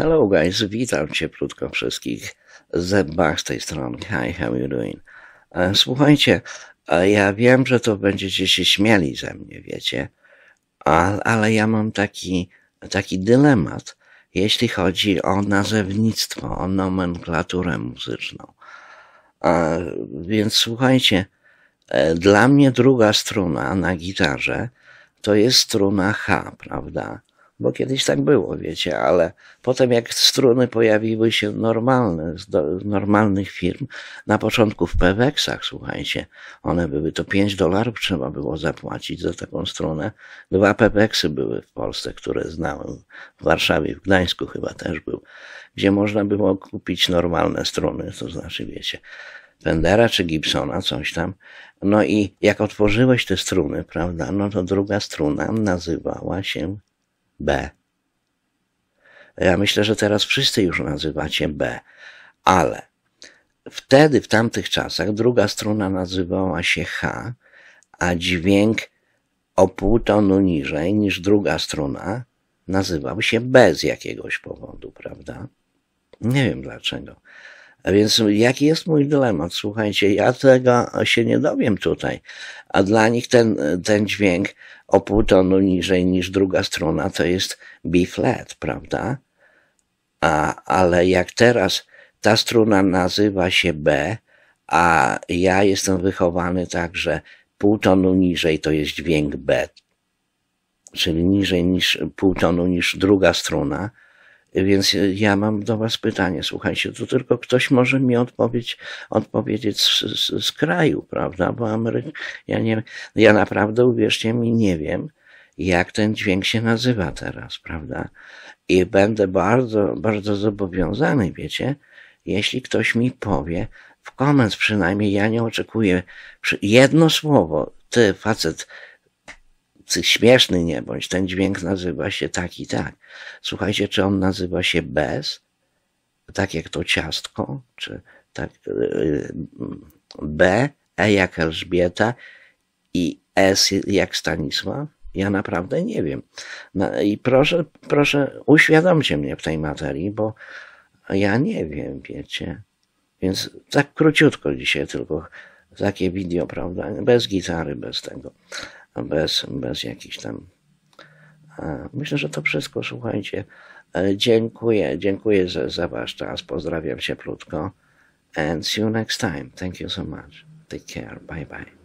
Hello guys, witam cieplutko wszystkich. Zebach z tej strony. Hi, how you doing? E, słuchajcie, e, ja wiem, że to będziecie się śmiali ze mnie, wiecie, ale ja mam taki, taki dylemat, jeśli chodzi o nazewnictwo, o nomenklaturę muzyczną. E, więc słuchajcie, dla mnie druga struna na gitarze to jest struna H, prawda? bo kiedyś tak było, wiecie, ale potem jak struny pojawiły się normalne, z, do, normalnych firm, na początku w Pewexach, słuchajcie, one były, to 5 dolarów trzeba było zapłacić za taką strunę. Dwa Pewexy były w Polsce, które znałem, w Warszawie, w Gdańsku chyba też był, gdzie można było kupić normalne struny, to znaczy, wiecie, Bendera czy Gibsona, coś tam. No i jak otworzyłeś te struny, prawda, no to druga struna nazywała się B. Ja myślę, że teraz wszyscy już nazywacie B, ale wtedy, w tamtych czasach, druga struna nazywała się H, a dźwięk o pół tonu niżej niż druga struna nazywał się B z jakiegoś powodu, prawda? Nie wiem dlaczego. A więc jaki jest mój dylemat? Słuchajcie, ja tego się nie dowiem tutaj. A dla nich ten, ten dźwięk o pół tonu niżej niż druga struna to jest B-flat, prawda? A, ale jak teraz ta struna nazywa się B, a ja jestem wychowany tak, że pół tonu niżej to jest dźwięk B, czyli niżej niż pół tonu niż druga struna, więc ja mam do Was pytanie, słuchajcie, tu tylko ktoś może mi odpowiedź, odpowiedzieć z, z, z kraju, prawda? Bo Ameryk, ja, nie, ja naprawdę, uwierzcie mi, nie wiem, jak ten dźwięk się nazywa teraz, prawda? I będę bardzo, bardzo zobowiązany, wiecie, jeśli ktoś mi powie, w komentarz, przynajmniej, ja nie oczekuję, jedno słowo, ty facet, śmieszny nie bądź, ten dźwięk nazywa się tak i tak. Słuchajcie, czy on nazywa się bez, tak jak to ciastko, czy tak y, y, B, E jak Elżbieta i S jak Stanisław? Ja naprawdę nie wiem. No I proszę, proszę, uświadomcie mnie w tej materii, bo ja nie wiem, wiecie. Więc tak króciutko dzisiaj tylko takie wideo, prawda? Bez gitary, bez tego bez, bez jakichś tam. Myślę, że to wszystko, słuchajcie. E, dziękuję, dziękuję za, za Wasz czas. Pozdrawiam cieplutko. And see you next time. Thank you so much. Take care. Bye bye.